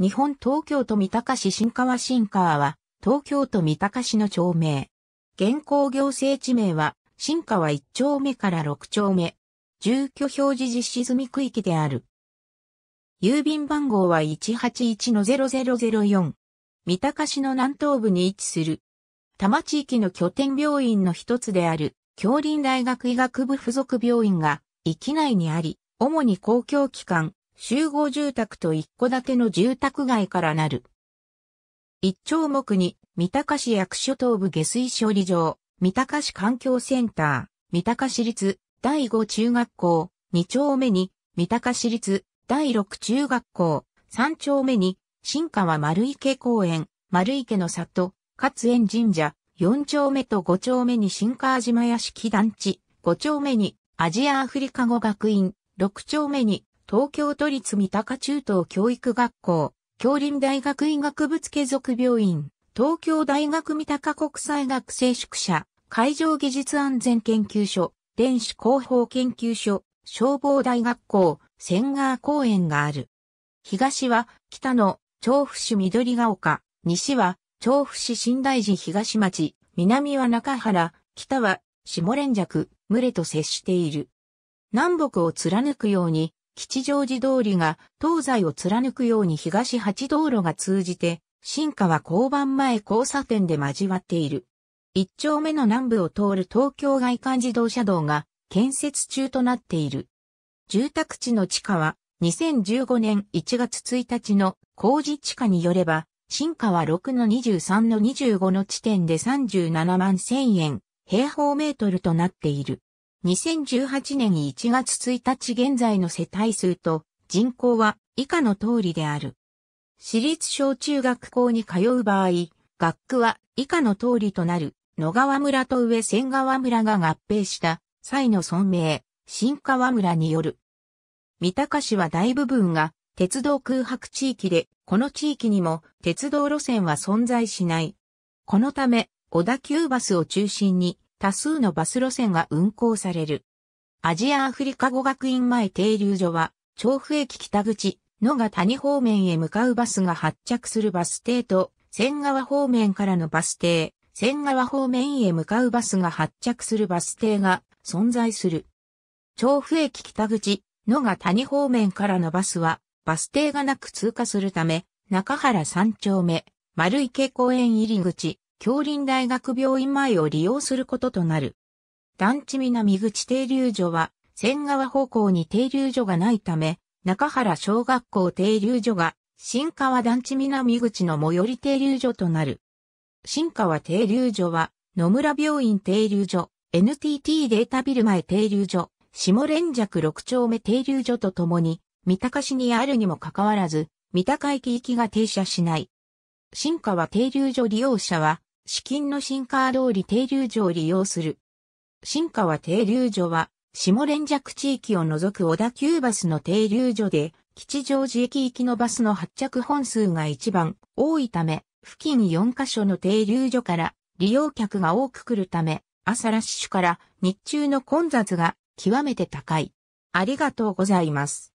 日本東京都三鷹市新川新川は、東京都三鷹市の町名。現行行政地名は、新川1丁目から6丁目。住居表示実施済み区域である。郵便番号は181-0004。三鷹市の南東部に位置する。多摩地域の拠点病院の一つである、京林大学医学部附属病院が、域内にあり、主に公共機関、集合住宅と一戸建ての住宅街からなる。一丁目に、三鷹市役所東部下水処理場、三鷹市環境センター、三鷹市立第五中学校、二丁目に、三鷹市立第六中学校、三丁目に、新川丸池公園、丸池の里、勝園神社、四丁目と五丁目に新川島屋敷団地、五丁目に、アジアアフリカ語学院、六丁目に、東京都立三鷹中等教育学校、京林大学医学部付属病院、東京大学三鷹国際学生宿舎、海上技術安全研究所、電子広報研究所、消防大学校、仙川公園がある。東は北の調布市緑ヶ丘、西は調布市新大寺東町、南は中原、北は下連尺、群れと接している。南北を貫くように吉祥寺通りが東西を貫くように東八道路が通じて、新川交番前交差点で交わっている。一丁目の南部を通る東京外環自動車道が建設中となっている。住宅地の地下は2015年1月1日の工事地下によれば、新川6の23の25の地点で37万1000円平方メートルとなっている。2018年1月1日現在の世帯数と人口は以下の通りである。私立小中学校に通う場合、学区は以下の通りとなる野川村と上千川村が合併した際の村名、新川村による。三鷹市は大部分が鉄道空白地域で、この地域にも鉄道路線は存在しない。このため、小田急バスを中心に多数のバス路線が運行される。アジアアフリカ語学院前停留所は、調布駅北口、野が谷方面へ向かうバスが発着するバス停と、仙川方面からのバス停、仙川方面へ向かうバスが発着するバス停が存在する。調布駅北口、野が谷方面からのバスは、バス停がなく通過するため、中原三丁目、丸池公園入り口、京林大学病院前を利用することとなる。団地南口停留所は、仙川方向に停留所がないため、中原小学校停留所が、新川団地南口の最寄り停留所となる。新川停留所は、野村病院停留所、NTT データビル前停留所、下連尺6丁目停留所とともに、三鷹市にあるにもかかわらず、三鷹駅行きが停車しない。新川停留所利用者は、資金の進化通り停留所を利用する。新川停留所は、下連弱地域を除く小田急バスの停留所で、吉祥寺駅行きのバスの発着本数が一番多いため、付近4カ所の停留所から利用客が多く来るため、朝ラッシュから日中の混雑が極めて高い。ありがとうございます。